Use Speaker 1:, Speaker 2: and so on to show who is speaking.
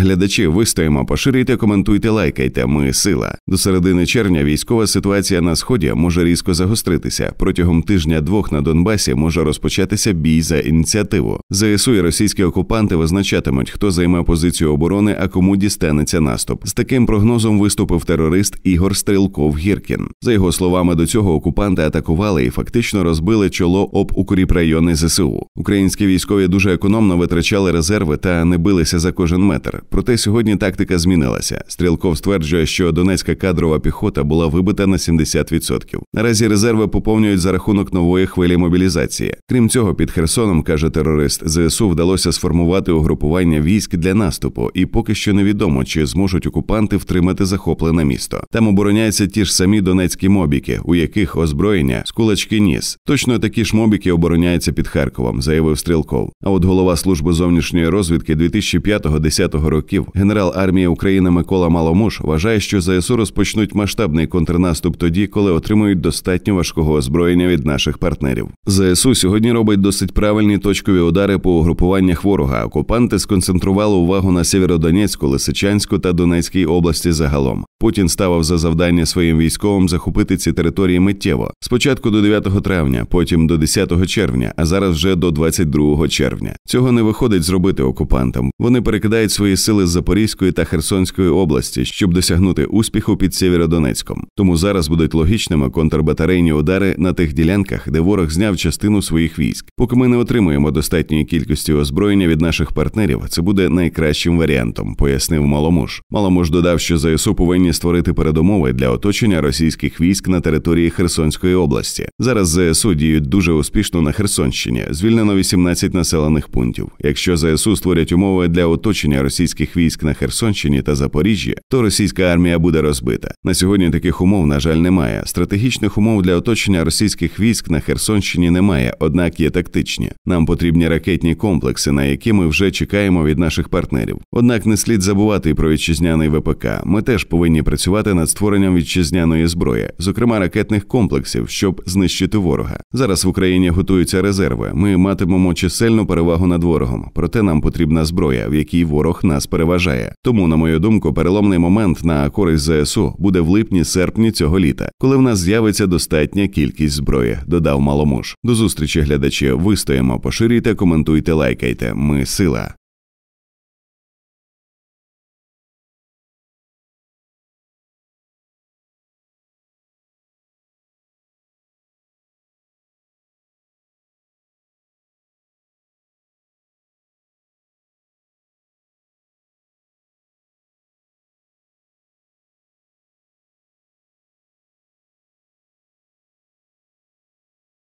Speaker 1: Глядачі, вистоїмо, поширюйте, коментуйте, лайкайте. Ми сила. До середини червня військова ситуація на сході може різко загостритися. Протягом тижня-двох на Донбасі може розпочатися бій за ініціативу. ЗСУ е і російські окупанти визначатимуть, хто займе позицію оборони, а кому дістанеться наступ. З таким прогнозом виступив терорист Ігор Стрілков Гіркін. За його словами, до цього окупанти атакували і фактично розбили чоло об укріпрайони ЗСУ. Українські військові дуже економно витрачали резерви та не билися за кожен метр. Проте сьогодні тактика змінилася. Стрілков стверджує, що донецька кадрова піхота була вибита на 70%. Наразі резерви поповнюють за рахунок нової хвилі мобілізації. Крім цього, під Херсоном каже терорист, зсу вдалося сформувати угрупування військ для наступу, і поки що невідомо, чи зможуть окупанти втримати захоплене місто. Там обороняються ті ж самі донецькі мобіки, у яких озброєння з кулачки ніс. Точно такі ж мобіки обороняються під Харковом, заявив Стрілков. А от голова служби зовнішньої розвідки 2005 10 років років генерал армії України Микола Маломуш вважає, що ЗСУ розпочнуть масштабний контрнаступ тоді, коли отримують достатньо важкого озброєння від наших партнерів. ЗСУ сьогодні робить досить правильні точкові удари по угрупуваннях ворога. Окупанти сконцентрували увагу на Сєвєродонецьку, Лисичанську та Донецькій області загалом. Путін ставив за завдання своїм військовим захопити ці території миттєво. Спочатку до 9 травня, потім до 10 червня, а зараз вже до 22 червня. Цього не виходить зробити окупантам. Вони перекидають свої сили сили Запорізької та Херсонської області, щоб досягнути успіху під Сєвєродонецьком. Тому зараз будуть логічними контрбатарейні удари на тих ділянках, де ворог зняв частину своїх військ. Поки ми не отримуємо достатньої кількості озброєння від наших партнерів, це буде найкращим варіантом, пояснив Маломуш. Маломуш додав, що ЗСУ повинні створити передумови для оточення російських військ на території Херсонської області. Зараз ЗСУ діють дуже успішно на Херсонщині. Звільнено 18 населених пунктів. Якщо ЗСУ створять умови для оточення російських російських військ на Херсонщині та Запоріжжі, то російська армія буде розбита. На сьогодні таких умов, на жаль, немає. Стратегічних умов для оточення російських військ на Херсонщині немає, однак є тактичні. Нам потрібні ракетні комплекси, на які ми вже чекаємо від наших партнерів. Однак не слід забувати про вітчизняний ВПК. Ми теж повинні працювати над створенням вітчизняної зброї, зокрема ракетних комплексів, щоб знищити ворога. Зараз в Україні готуються резерви. Ми матимемо чисельну перевагу над ворогом, проте нам потрібна зброя, в якій ворог нас переважає. Тому, на мою думку, переломний момент на користь ЗСУ буде в липні-серпні цього літа, коли в нас з'явиться достатня кількість зброї. Додав маломуж. До зустрічі глядачі. Вистоїмо, поширюйте, коментуйте, лайкайте. Ми сила.